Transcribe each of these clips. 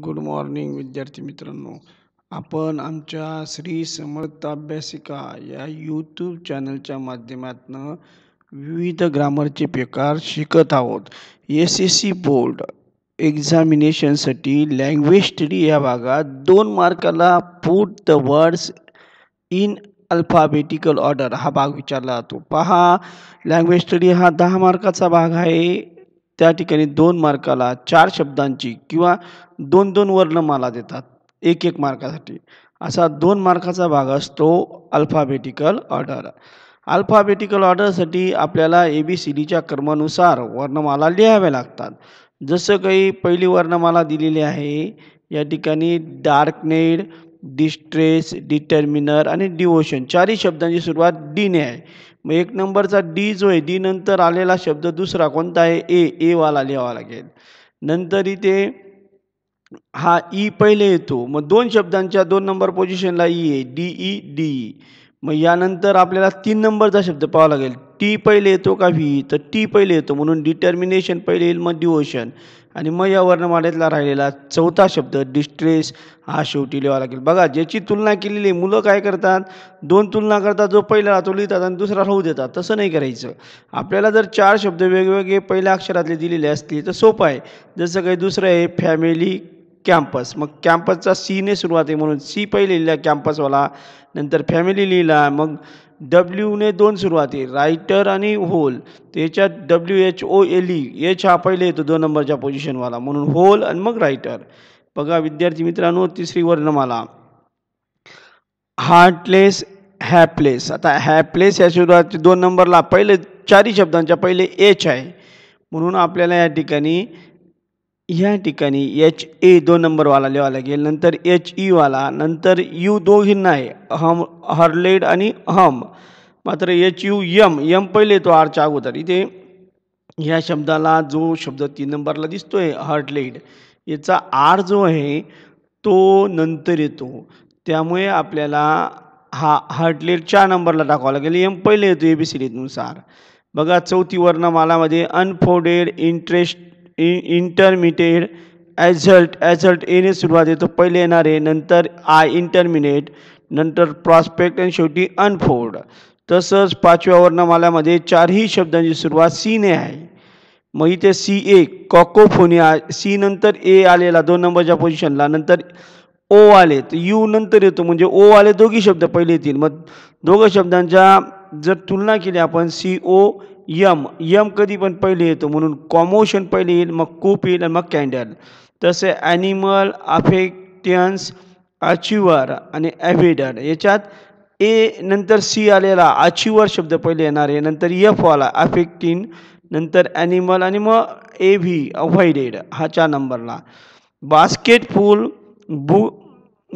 good morning विद्यार्थी मित्रांनो आपण आमच्या श्री समर्थ अभ्यासिका या यूट्यूब चॅनलच्या माध्यमातून विविध ग्रामरचे प्रकार शिकत आहोत एस एस सी बोर्ड एक्झामिनेशनसाठी लँग्वेज स्टडी या भागात दोन मार्काला put the words in alphabetical order हा भाग विचारला जातो पहा लँग्वेज स्टडी हा दहा मार्काचा भाग आहे त्या ठिकाणी दोन मार्काला चार शब्दांची किंवा दोन दोन वर्णमाला देतात एक एक मार्कासाठी असा दोन मार्काचा भाग असतो अल्फाबेटिकल ऑर्डर अल्फाबेटिकल ऑर्डरसाठी आपल्याला ए बी सी डीच्या क्रमानुसार वर्णमाला लिहाव्या लागतात जसं काही पहिली वर्णमाला दिलेली आहे या ठिकाणी डार्कनेड डिस्ट्रेस डिटर्मिनर आणि डिवोशन चारही शब्दांची सुरुवात डीने आहे मग एक नंबरचा डी जो आहे डी नंतर आलेला शब्द दुसरा कोणता आहे ए ए वाला लिहावा लागेल नंतर इथे हा ई e पहिले येतो मग दोन शब्दांच्या दोन नंबर पोझिशनला ई e आहे डी ई डी मग यानंतर आपल्याला तीन नंबरचा शब्द पाहावा लागेल टी पहिले येतो का व्ही तर टी पहिले येतो म्हणून डिटर्मिनेशन पहिले येईल मग डिओशन आणि मग या वर्णमालेतला राहिलेला चौथा शब्द डिस्ट्रेस हा शेवटी लिहावा लागेल बघा ज्याची तुलना केलेली मुलं काय करतात दोन तुलना करतात जो पहिला राहतो लिहितात आणि दुसरा राहू देतात तसं नाही करायचं आपल्याला जर चार शब्द वेगवेगळे पहिल्या अक्षरातले दिलेले असतील तर सोपं आहे जसं काही दुसरं आहे फॅमिली कॅम्पस मग कॅम्पसचा सीने सुरुवात आहे म्हणून सी पहिले लिहिला कॅम्पसवाला नंतर फॅमिली लिहिला मग डब्ल्यूने दोन सुरुवात आहे रायटर आणि होल त्याच्यात W H O L E H हा पहिले येतो दोन नंबरच्या पोझिशनवाला म्हणून होल आणि मग रायटर बघा विद्यार्थी मित्रांनो तिसरी वर्णमाला हार्टलेस हॅपलेस आता हॅपलेस या सुरुवात दोन नंबरला पहिले चारही शब्दांच्या पहिले एच आहे म्हणून आपल्याला या ठिकाणी ह्या ठिकाणी एच ए e दोन नंबरवाला लिहावा लागेल नंतर एच ईवाला e नंतर यू दोघींना आहे हम हर्लेड आणि हम मात्र एच यू यम यम पहिले येतो आरच्या अगोदर इथे ह्या शब्दाला जो शब्द तीन नंबरला दिसतो आहे हर्टलेड याचा आर जो आहे तो नंतर येतो त्यामुळे आपल्याला हा हर्टलेड चार नंबरला टाकावा लागेल यम पहिले येतो ए बी सी डीनुसार बघा चौथी वर्णमालामध्ये अनफोडेड इंटरेस्ट इ इंटरमिटेड ॲझल्ट ॲझल्ट एने सुरुवात येतो पहिले येणारे नंतर आय इंटरमिनेट नंतर प्रॉस्पेक्ट आणि शेवटी अनफोर्ड तसंच पाचव्या वर्णमाल्यामध्ये चारही शब्दांची सुरुवात सीने आहे मग इथे सी ए कॉकोफोनिया सी नंतर ए आलेला दोन नंबरच्या पोझिशनला नंतर ओ आले तर यू नंतर येतो म्हणजे ओ आले दोघी शब्द पहिले येतील मग दोघं शब्दांच्या जर तुलना केली आपण सी ओ यम यम कधी पण पहिले येतो म्हणून कॉमोशन पहिले येईल मग कूप येईल आणि मग कॅन्डल तसे ॲनिमल अफेक्टन्स अचिवर आणि ॲव्हिडर याच्यात ए नंतर सी आलेला अचिवर शब्द पहिले येणार आहे नंतर एफ आला अफेक्टिन नंतर ॲनिमल आणि मग ए व्ही अव्हायडेड हा चार नंबरला बास्केट फूल बु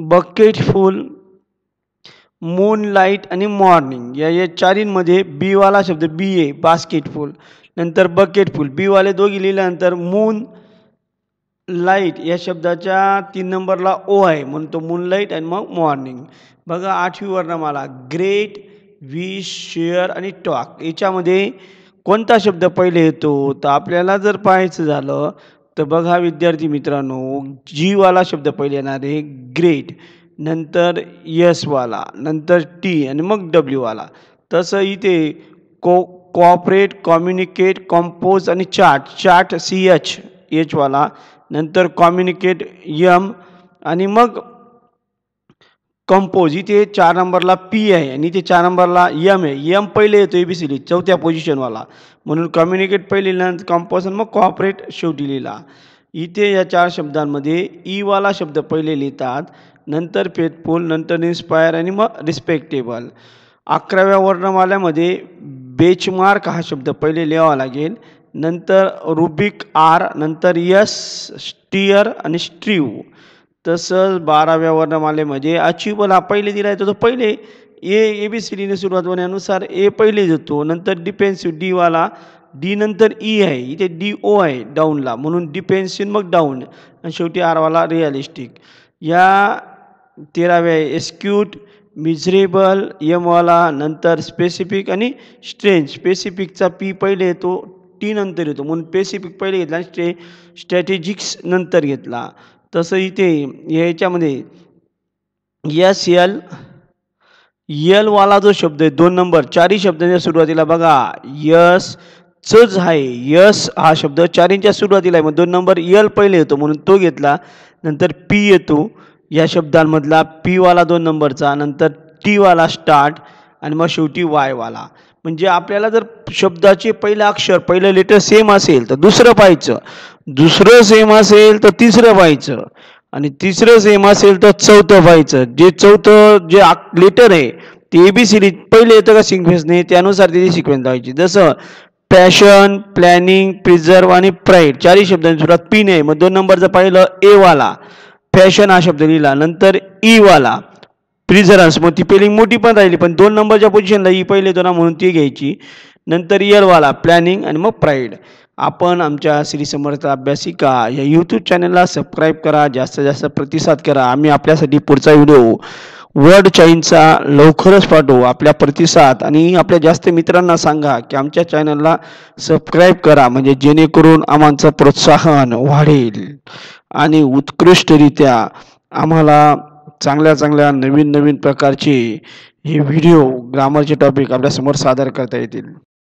बकेट फूल मून लाईट आणि मॉर्निंग या या चारींमध्ये बीवाला शब्द बी ए बास्केट फुल नंतर बकेट फुल बीवाले दोघी लिहिल्यानंतर मून लाईट या शब्दाच्या तीन नंबरला ओ आहे म्हणून तो मून लाईट आणि मग मॉर्निंग बघा आठवी वर्णमाला ग्रेट वी शेअर आणि टॉक याच्यामध्ये कोणता शब्द पहिले येतो तर आपल्याला जर पाहायचं झालं तर बघा विद्यार्थी मित्रांनो जीवाला शब्द पहिले येणार आहे ग्रेट नंतर वाला नंतर टी आणि मग डब्ल्यूवाला तसं इथे को कॉपरेट कॉम्युनिकेट कॉम्पोज आणि चार्ट चार्ट सी एच एचवाला नंतर कॉम्युनिकेट यम आणि मग कंपोज इथे चार नंबरला पी आहे आणि इथे चार नंबरला यम आहे यम पहिले येतो ए बी सी चौथ्या पोझिशनवाला म्हणून कम्युनिकेट पहिले लिहिल्यानंतर कंपोज आणि मग कॉपरेट शेवटी लिहिला इथे या चार शब्दांमध्ये ईवाला e शब्द पहिले लिहितात नंतर फेथफुल नंतर इन्स्पायर आणि मग रिस्पेक्टेबल अकराव्या वर्णमाल्यामध्ये बेचमार्क हा शब्द पहिले लिहावा लागेल नंतर रुबिक आर नंतर यस स्टियर आणि स्ट्रीव तसंच बाराव्या वर्णमालेमध्ये अचिवल हा पहिले दिला येतो तो पहिले ए ए बी सी डीने सुरुवात होण्यानुसार ए पहिले देतो नंतर डी डीवाला डी नंतर ई e आहे इथे डी ओ आहे डाऊनला म्हणून डिफेन्सिव्ह मग डाऊन आणि शेवटी आरवाला रिअलिस्टिक या तेराव्या एस्क्यूट मिझरेबल यमवाला नंतर स्पेसिफिक आणि स्ट्रेंज स्पेसिफिकचा पी पहिले येतो टी नंतर येतो म्हणून स्पेसिफिक पहिले घेतला आणि स्ट्रे स्ट्रॅटेजिक्स नंतर घेतला तसं इथे याच्यामध्ये यस एल यलवाला जो शब्द आहे दोन नंबर चारही शब्दांच्या सुरुवातीला बघा यस चज आहे यस हा शब्द चारींच्या सुरुवातीला आहे मग दोन नंबर यल पहिले येतो म्हणून तो घेतला नंतर पी येतो या शब्दांमधला पीवाला दोन नंबरचा नंतर टीवाला स्टार्ट आणि मग शेवटी वायवाला म्हणजे आपल्याला जर शब्दाचे पहिलं अक्षर पहिलं लेटर सेम असेल तर दुसरं पाहायचं दुसरं सेम असेल तर तिसरं पाहायचं आणि तिसरं सेम असेल तर चौथं पाहायचं जे चौथं जे लेटर आहे ते ए बी डी पहिले येतं का नाही त्यानुसार त्याची सिक्वेन्स लावायची जसं पॅशन प्लॅनिंग प्रिझर्व आणि प्राईड चारही शब्दांची सुरुवात पीन आहे मग दोन नंबरचं जर पाहिलं एवाला फॅशन हा शब्द लिहिला नंतर वाला प्रिझरन्स मग ती पेलिंग मोठी पण राहिली पण दोन नंबरच्या पोझिशनला ई पहिले दोन म्हणून ती घ्यायची नंतर इयरवाला प्लॅनिंग आणि मग प्राईड आपण आमच्या श्री समर्थ अभ्यासिका या यूट्यूब चॅनलला सबस्क्राईब करा जास्तीत जास्त प्रतिसाद करा आम्ही आपल्यासाठी पुढचा व्हिडिओ वर्ड चाईनचा लवकरच पाठवू आपल्या प्रतिसाद आणि आपल्या जास्त मित्रांना सांगा की आमच्या चॅनलला सबस्क्राईब करा म्हणजे जेणेकरून आम्हाचं प्रोत्साहन वाढेल आणि उत्कृष्टरित्या आम्हाला चांगल्या चांगल्या नवीन नवीन प्रकारचे हे व्हिडिओ ग्रामरचे टॉपिक आपल्यासमोर सादर करता येतील